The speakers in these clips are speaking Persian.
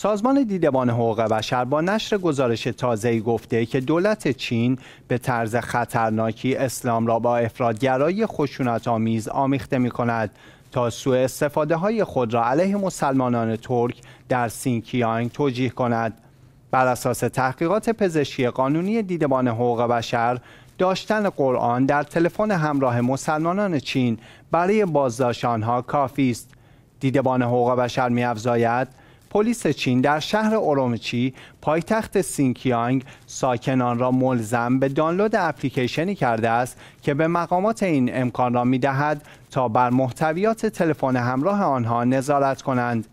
سازمان دیدبان حقوق بشر با نشر گزارش تازه‌ای گفته که دولت چین به طرز خطرناکی اسلام را با خشونت آمیز آمیخته کند تا سوء استفاده های خود را علیه مسلمانان ترک در سینکیانگ توجیه کند بر اساس تحقیقات پزشکی قانونی دیدبان حقوق بشر داشتن قرآن در تلفن همراه مسلمانان چین برای بازداشت آنها کافی است دیدبان حقوق بشر می‌افزاید پلیس چین در شهر اورومچی پایتخت سینکیانگ ساکنان را ملزم به دانلود اپلیکیشنی کرده است که به مقامات این امکان را میدهد تا بر محتویات تلفن همراه آنها نظارت کنند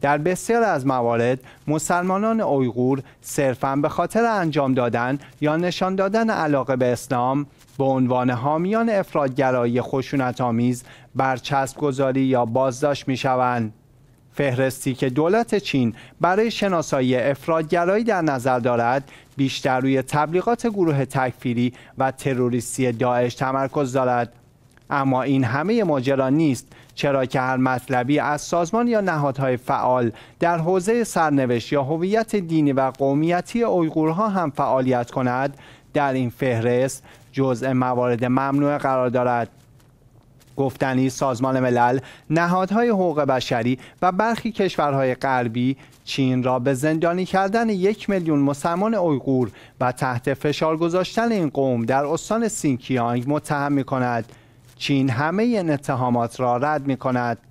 در بسیار از موارد مسلمانان اویغور صرفا به خاطر انجام دادن یا نشان دادن علاقه به اسلام به عنوان حامیان افرادگرایی خشونت آمیز برچسب گذاری یا بازداشت می شوند. فهرستی که دولت چین برای شناسایی افرادگرایی در نظر دارد بیشتر روی تبلیغات گروه تکفیری و تروریستی داعش تمرکز دارد اما این همه ماجرا نیست چرا که هر مطلبی از سازمان یا نهادهای فعال در حوزه سرنوشت یا هویت دینی و قومیتی اویغورها هم فعالیت کند در این فهرست جزء موارد ممنوع قرار دارد گفتنی سازمان ملل نهادهای حقوق بشری و برخی کشورهای غربی چین را به زندانی کردن یک میلیون مسلمان اویغور و تحت فشار گذاشتن این قوم در استان سینکیانگ متهم می کند چین همه این اتهامات را رد می کند